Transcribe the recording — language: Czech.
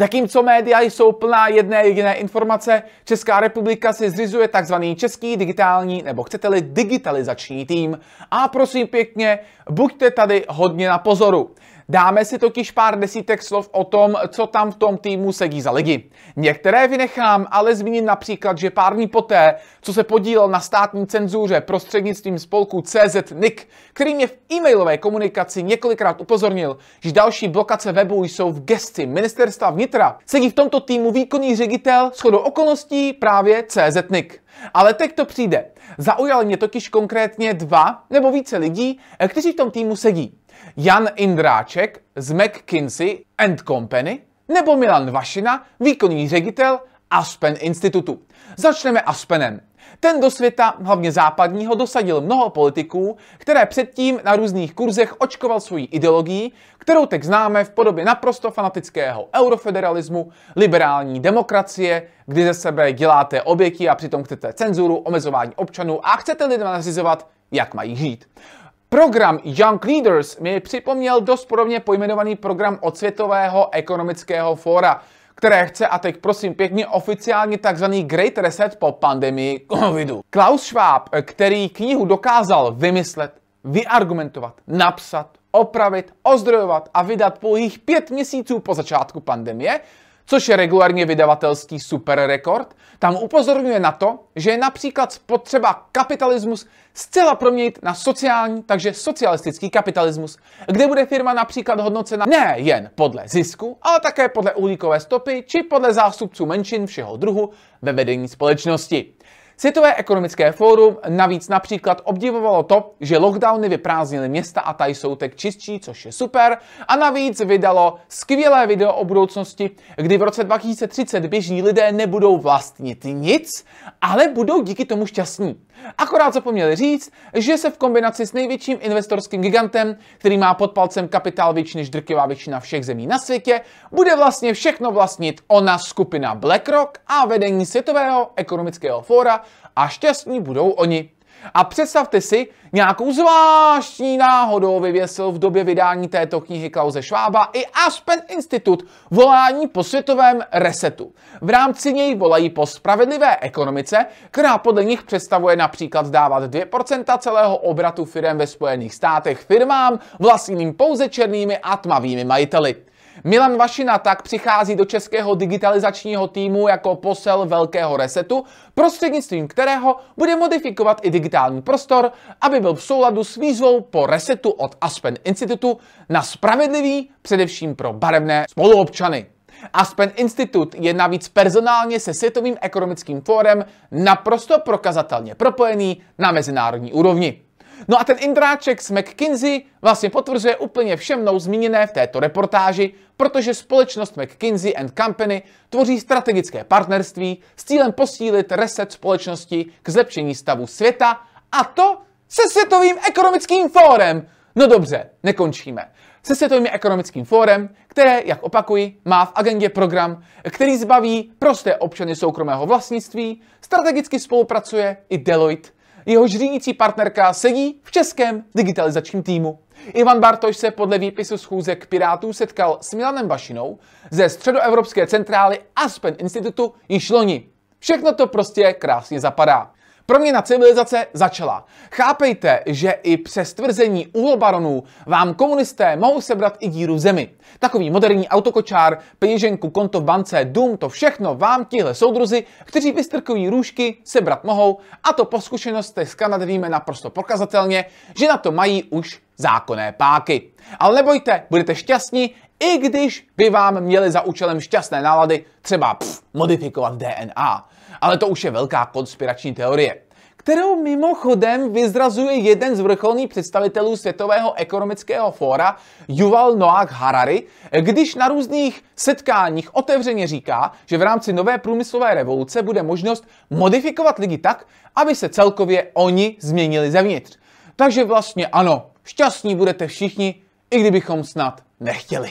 Zatímco média jsou plná jedné jediné informace, Česká republika si zřizuje tzv. český digitální nebo chcete-li digitalizační tým. A prosím pěkně, buďte tady hodně na pozoru. Dáme si totiž pár desítek slov o tom, co tam v tom týmu sedí za lidi. Některé vynechám, ale zmíním například, že pár dní poté, co se podílel na státní cenzuře prostřednictvím spolku CZ NIC, který mě v e-mailové komunikaci několikrát upozornil, že další blokace webu jsou v gesci ministerstva vnitra, sedí v tomto týmu výkonný ředitel shodou okolností právě CZ NIC. Ale teď to přijde. Zaujali mě totiž konkrétně dva nebo více lidí, kteří v tom týmu sedí. Jan Indráček z McKinsey and Company nebo Milan Vašina, výkonný ředitel Aspen institutu. Začneme Aspenem. Ten do světa, hlavně západního, dosadil mnoho politiků, které předtím na různých kurzech očkoval svojí ideologií, kterou teď známe v podobě naprosto fanatického eurofederalismu, liberální demokracie, kdy ze sebe děláte oběti a přitom chcete cenzuru, omezování občanů a chcete lidem nařizovat, jak mají žít. Program Young Leaders mi připomněl dost podobně pojmenovaný program světového ekonomického fóra, které chce, a teď prosím pěkně, oficiálně takzvaný Great Reset po pandemii covidu. Klaus Schwab, který knihu dokázal vymyslet, vyargumentovat, napsat, opravit, ozdrojovat a vydat pouhých pět měsíců po začátku pandemie, což je regulárně vydavatelský superrekord, tam upozorňuje na to, že je například potřeba kapitalismus zcela proměnit na sociální, takže socialistický kapitalismus, kde bude firma například hodnocena ne jen podle zisku, ale také podle uhlíkové stopy či podle zástupců menšin všeho druhu ve vedení společnosti. Světové ekonomické fórum navíc například obdivovalo to, že lockdowny vyprázdnily města a tady jsou tak čistší, což je super. A navíc vydalo skvělé video o budoucnosti, kdy v roce 2030 běžní lidé nebudou vlastnit nic, ale budou díky tomu šťastní. Akorát zapomněli říct, že se v kombinaci s největším investorským gigantem, který má pod palcem kapitál větší než drkivá většina všech zemí na světě, bude vlastně všechno vlastnit ona skupina BlackRock a vedení Světového ekonomického fóra a šťastní budou oni. A představte si, nějakou zvláštní náhodou vyvěsil v době vydání této knihy Klauze Švába i Aspen Institut volání po světovém resetu. V rámci něj volají po spravedlivé ekonomice, která podle nich představuje například dávat 2% celého obratu firm ve Spojených státech firmám vlastním pouze černými a tmavými majiteli. Milan Vašina tak přichází do českého digitalizačního týmu jako posel velkého resetu, prostřednictvím kterého bude modifikovat i digitální prostor, aby byl v souladu s výzvou po resetu od Aspen Institutu na spravedlivý, především pro barevné spoluobčany. Aspen Institute je navíc personálně se Světovým ekonomickým fórem naprosto prokazatelně propojený na mezinárodní úrovni. No a ten intráček z McKinsey vlastně potvrzuje úplně vše mnou zmíněné v této reportáži, protože společnost McKinsey and Company tvoří strategické partnerství s cílem posílit reset společnosti k zlepšení stavu světa a to se Světovým ekonomickým fórem. No dobře, nekončíme. Se Světovým ekonomickým fórem, které, jak opakuji, má v agendě program, který zbaví prosté občany soukromého vlastnictví, strategicky spolupracuje i Deloitte jehož řídící partnerka sedí v českém digitalizačním týmu. Ivan Bartoš se podle výpisu schůzek Pirátů setkal s Milanem Bašinou ze středoevropské centrály Aspen Institutu již loni. Všechno to prostě krásně zapadá. Proměna civilizace začala. Chápejte, že i přes tvrzení uhlobaronů vám komunisté mohou sebrat i díru zemi. Takový moderní autokočár, peněženku, konto v bance, dům, to všechno vám tihle soudruzi, kteří vystrkují růžky, sebrat mohou a to po zkušenosti z Kanady víme naprosto prokazatelně, že na to mají už zákonné páky. Ale nebojte, budete šťastní i když by vám měli za účelem šťastné nálady třeba pff, modifikovat DNA. Ale to už je velká konspirační teorie kterou mimochodem vyzrazuje jeden z vrcholných představitelů Světového ekonomického fóra Yuval Noah Harari, když na různých setkáních otevřeně říká, že v rámci nové průmyslové revoluce bude možnost modifikovat lidi tak, aby se celkově oni změnili zevnitř. Takže vlastně ano, šťastní budete všichni, i kdybychom snad nechtěli.